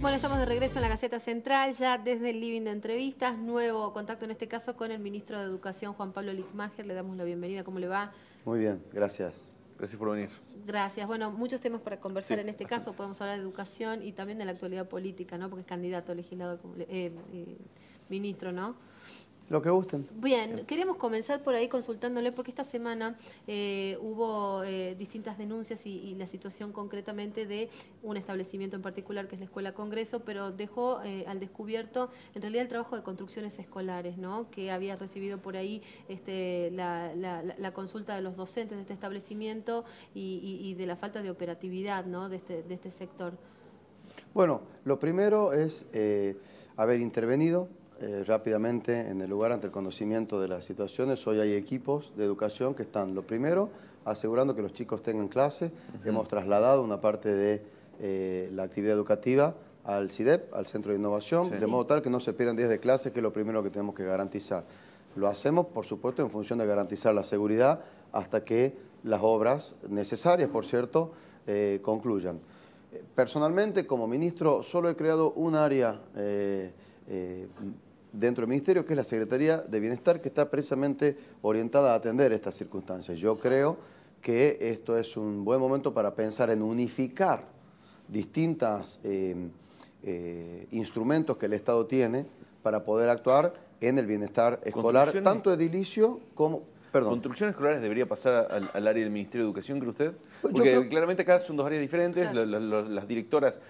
Bueno, estamos de regreso en la Gaceta Central, ya desde el living de entrevistas, nuevo contacto en este caso con el ministro de Educación, Juan Pablo Lickmacher, le damos la bienvenida, ¿cómo le va? Muy bien, gracias. Gracias por venir. Gracias. Bueno, muchos temas para conversar en este caso. Podemos hablar de educación y también de la actualidad política, ¿no? Porque es candidato, legislador, eh, eh, ministro, ¿no? Lo que gusten. Bien, queremos comenzar por ahí consultándole, porque esta semana eh, hubo eh, distintas denuncias y, la situación concretamente de un establecimiento en particular, que es la Escuela Congreso, pero dejó eh, al descubierto en realidad el trabajo de construcciones escolares, ¿no? que había recibido por ahí este, la, consulta de los docentes de este establecimiento y, de la falta de operatividad de, este, de este sector. Bueno, lo primero es haber intervenido, eh, rápidamente en el lugar ante el conocimiento de las situaciones. Hoy hay equipos de educación que están, lo primero, asegurando que los chicos tengan clases. Hemos trasladado una parte de eh, la actividad educativa al CIDEP, al Centro de Innovación, de modo tal que no se pierdan días de clases, que es lo primero que tenemos que garantizar. Lo hacemos, por supuesto, en función de garantizar la seguridad hasta que las obras necesarias, por cierto, eh, concluyan. Personalmente, como ministro, solo he creado un área dentro del Ministerio, que es la Secretaría de Bienestar, que está precisamente orientada a atender estas circunstancias. Yo creo que esto es un buen momento para pensar en unificar distintos eh, eh, instrumentos que el Estado tiene para poder actuar en el bienestar escolar, tanto edilicio como... Perdón. ¿Construcciones escolares debería pasar al, área del Ministerio de Educación, cree usted? Pues Porque claramente acá son dos áreas diferentes, las directoras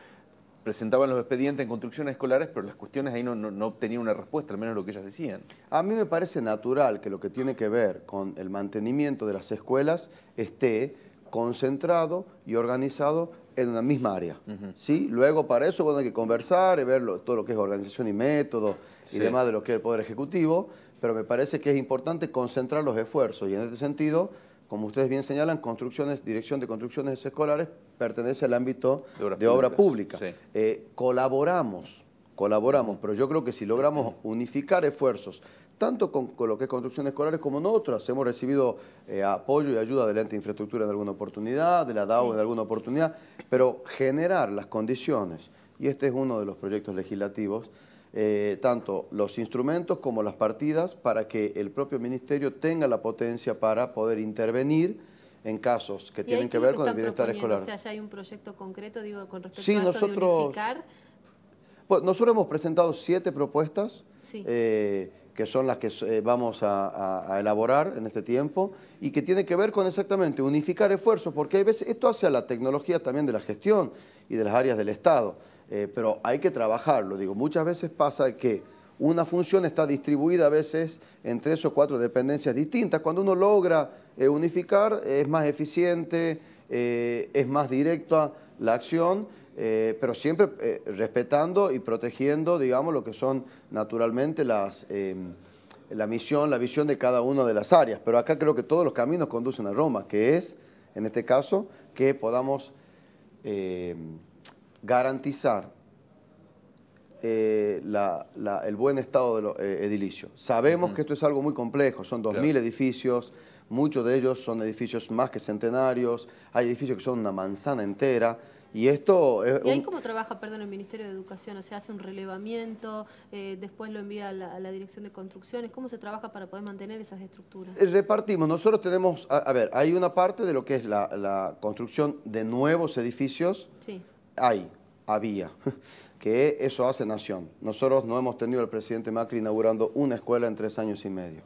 presentaban los expedientes en construcciones escolares, pero las cuestiones ahí no, obtenían una respuesta, al menos lo que ellas decían. A mí me parece natural que lo que tiene que ver con el mantenimiento de las escuelas esté concentrado y organizado en una misma área. ¿sí? Luego para eso van que conversar y ver todo lo que es organización y método y demás de lo que es el Poder Ejecutivo, pero me parece que es importante concentrar los esfuerzos y en este sentido como ustedes bien señalan, construcciones, dirección de construcciones escolares pertenece al ámbito de, obra, pública. Eh, colaboramos, colaboramos, pero yo creo que si logramos unificar esfuerzos, tanto con, lo que es construcciones escolares como otras, hemos recibido eh, apoyo y ayuda del ente de infraestructura en alguna oportunidad, de la DAO de en alguna oportunidad, pero generar las condiciones, y este es uno de los proyectos legislativos, eh, tanto los instrumentos como las partidas para que el propio ministerio tenga la potencia para poder intervenir en casos que tienen que ver con el bienestar escolar. ya hay un proyecto concreto, con respecto a nosotros, de nosotros hemos presentado siete propuestas eh, que son las que eh, vamos a, elaborar en este tiempo y que tiene que ver con exactamente unificar esfuerzos, porque hay veces esto hace a la tecnología también de la gestión y de las áreas del Estado. Eh, pero hay que trabajarlo. Digo, muchas veces pasa que una función está distribuida a veces en tres o cuatro dependencias distintas. Cuando uno logra eh, unificar, es más eficiente, eh, es más directa la acción, pero siempre respetando y protegiendo, digamos, lo que son naturalmente las, em, la misión, la visión de cada una de las áreas. Pero acá creo que todos los caminos conducen a Roma, que es, en este caso, que podamos em, garantizar eh, el buen estado de los eh, Sabemos que esto es algo muy complejo, son 2.000 edificios, muchos de ellos son edificios más que centenarios, hay edificios que son una manzana entera, y esto es ¿Y ahí cómo trabaja, perdón, el Ministerio de Educación? O sea, hace un relevamiento, eh, después lo envía a la, Dirección de Construcciones. ¿Cómo se trabaja para poder mantener esas estructuras? Repartimos. Nosotros tenemos, a, ver, hay una parte de lo que es la, la construcción de nuevos edificios. Sí hay, había, que eso hace nación. Nosotros no hemos tenido al presidente Macri inaugurando una escuela en tres años y medio.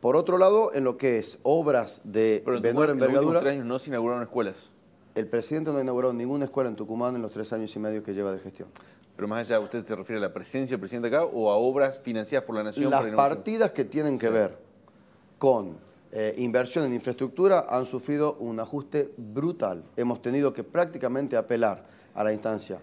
Por otro lado, en lo que es obras de menor envergadura... tres años no se inauguraron escuelas. El presidente no ha inaugurado ninguna escuela en Tucumán en los tres años y medio que lleva de gestión. Pero más allá, ¿usted se refiere a la presencia del presidente acá o a obras financiadas por la Nación? Las partidas que tienen que ver con eh, inversión en infraestructura han sufrido un ajuste brutal. Hemos tenido que prácticamente apelar a la instancia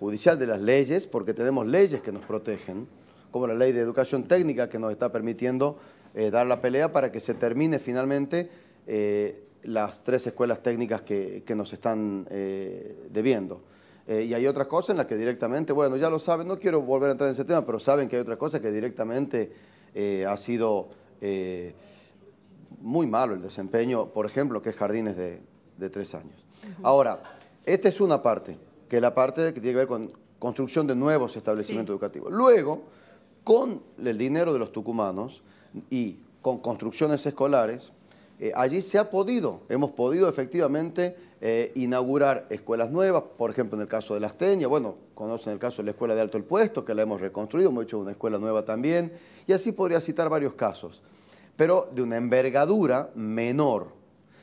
judicial de las leyes, porque tenemos leyes que nos protegen, como la ley de educación técnica que nos está permitiendo eh, dar la pelea para que se termine finalmente eh, las tres escuelas técnicas que, nos están eh, debiendo. y hay otras cosas en las que directamente, bueno, ya lo saben, no quiero volver a entrar en ese tema, pero saben que hay otras cosas que directamente ha sido muy malo el desempeño, por ejemplo, que es jardines de, de tres años. Ahora, esta es una parte que es la parte que tiene que ver con construcción de nuevos establecimientos educativos. Luego, con el dinero de los tucumanos y con construcciones escolares, eh, allí se ha podido, hemos podido efectivamente eh, inaugurar escuelas nuevas, por ejemplo en el caso de Las Teñas, bueno, conocen el caso de la Escuela de Alto El Puesto, que la hemos reconstruido, hemos hecho una escuela nueva también, y así podría citar varios casos, pero de una envergadura menor.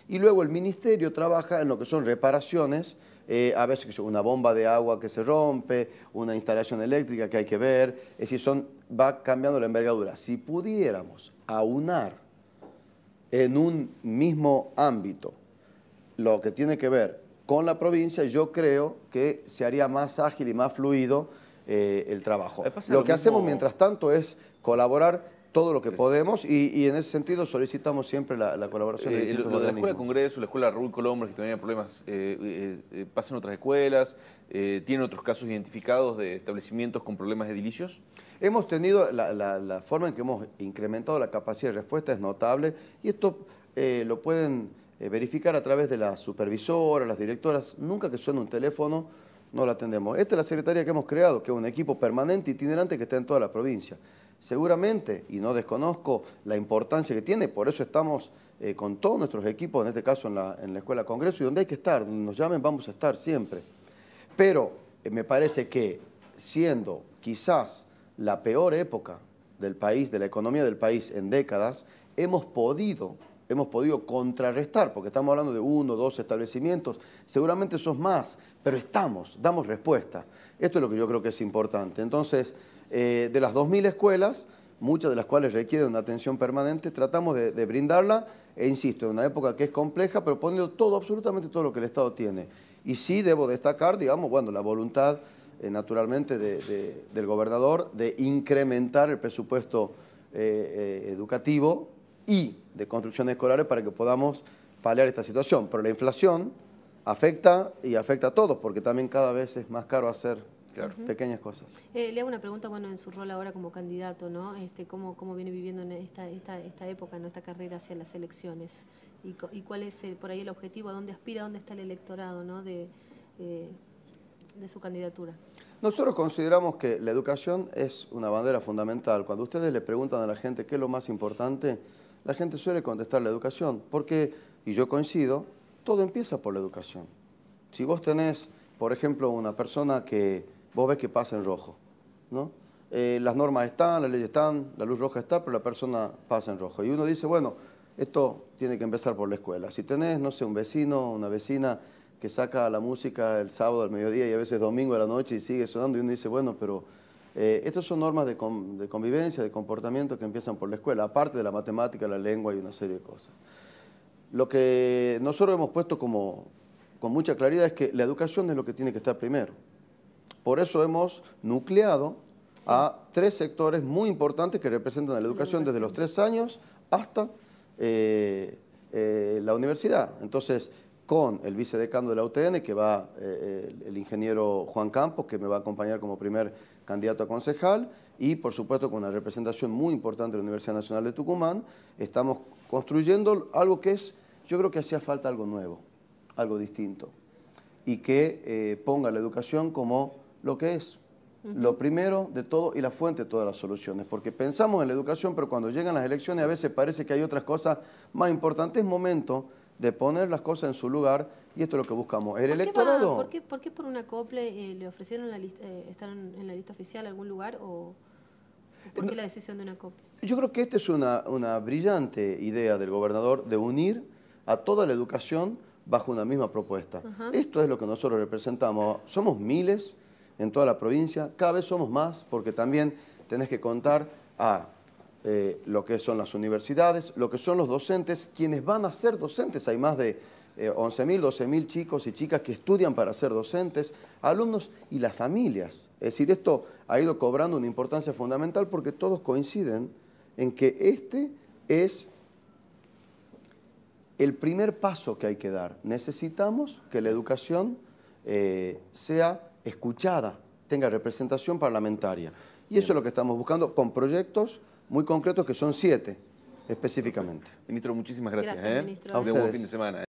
Y luego el Ministerio trabaja en lo que son reparaciones eh, a veces una bomba de agua que se rompe, una instalación eléctrica que hay que ver, es decir, son, va cambiando la envergadura. Si pudiéramos aunar en un mismo ámbito lo que tiene que ver con la provincia, yo creo que se haría más ágil y más fluido eh, el trabajo. Lo, que hacemos mientras tanto es colaborar todo lo que podemos y, en ese sentido solicitamos siempre la, colaboración eh, de La Escuela de Congreso, la Escuela Raúl Colombres, que también problemas, eh, eh, pasan otras escuelas, ¿tienen otros casos identificados de establecimientos con problemas edilicios? Hemos tenido, la, forma en que hemos incrementado la capacidad de respuesta es notable y esto lo pueden verificar a través de la supervisora, las directoras, nunca que suene un teléfono, no la atendemos. Esta es la secretaría que hemos creado, que es un equipo permanente, itinerante, que está en toda la provincia seguramente, y no desconozco la importancia que tiene, por eso estamos eh, con todos nuestros equipos, en este caso en la, Escuela Congreso, y donde hay que estar, nos llamen, vamos a estar siempre. Pero eh, me parece que siendo quizás la peor época del país, de la economía del país en décadas, hemos podido hemos podido contrarrestar, porque estamos hablando de uno, dos establecimientos, seguramente esos más, pero estamos, damos respuesta. Esto es lo que yo creo que es importante. Entonces, eh, de las 2.000 escuelas, muchas de las cuales requieren una atención permanente, tratamos de, brindarla, e insisto, en una época que es compleja, pero poniendo todo, absolutamente todo lo que el Estado tiene. Y sí debo destacar, digamos, bueno, la voluntad, eh, naturalmente, del gobernador de incrementar el presupuesto eh, educativo y de construcciones escolares para que podamos paliar esta situación. Pero la inflación afecta y afecta a todos, porque también cada vez es más caro hacer Pequeñas cosas. Eh, le hago una pregunta, bueno, en su rol ahora como candidato, ¿no? Este, ¿cómo, viene viviendo esta, época, en esta carrera hacia las elecciones? ¿Y, cuál es por ahí el objetivo? ¿A dónde aspira? dónde está el electorado, ¿no? De, eh, de su candidatura. Nosotros consideramos que la educación es una bandera fundamental. Cuando ustedes le preguntan a la gente qué es lo más importante, la gente suele contestar la educación, porque, y yo coincido, todo empieza por la educación. Si vos tenés, por ejemplo, una persona que vos ves que pasa en rojo. Eh, las normas están, las leyes están, la luz roja está, pero la persona pasa en rojo. Y uno dice, bueno, esto tiene que empezar por la escuela. Si tenés, no sé, un vecino, una vecina que saca la música el sábado al mediodía y a veces domingo a la noche y sigue sonando y uno dice, bueno, pero eh, estas son normas de, convivencia, de comportamiento que empiezan por la escuela, aparte de la matemática, la lengua y una serie de cosas. Lo que nosotros hemos puesto con mucha claridad es que la educación es lo que tiene que estar primero. Por eso hemos nucleado a tres sectores muy importantes que representan a la educación desde los tres años hasta eh, eh, la universidad. Entonces, con el vicedecano de la UTN, que va eh, el ingeniero Juan Campos, que me va a acompañar como primer candidato a concejal, y por supuesto con una representación muy importante de la Universidad Nacional de Tucumán, estamos construyendo algo que es, yo creo que hacía falta algo nuevo, algo distinto, y que ponga la educación como lo que es. Lo primero de todo y la fuente de todas las soluciones, porque pensamos en la educación, pero cuando llegan las elecciones a veces parece que hay otras cosas más importantes. Es momento de poner las cosas en su lugar y esto es lo que buscamos. El ¿Por electorado. Qué ¿Por, qué, ¿Por, eh, le ofrecieron la lista, eh, en la lista oficial algún lugar o por qué la decisión de una acople? Yo creo que esta es una, brillante idea del gobernador de unir a toda la educación bajo una misma propuesta. Esto es lo que nosotros representamos. Somos miles en toda la provincia. Cada vez somos más porque también tenés que contar a eh, lo que son las universidades, lo que son los docentes, quienes van a ser docentes. Hay más de 11.000, eh, 12.000 chicos y chicas que estudian para ser docentes, alumnos y las familias. Es decir, esto ha ido cobrando una importancia fundamental porque todos coinciden en que este es el primer paso que hay que dar. Necesitamos que la educación eh, sea escuchada, tenga representación parlamentaria. Y eso es lo que estamos buscando con proyectos muy concretos que son siete específicamente. Ministro, muchísimas gracias. ¿eh? fin de semana. ¿eh?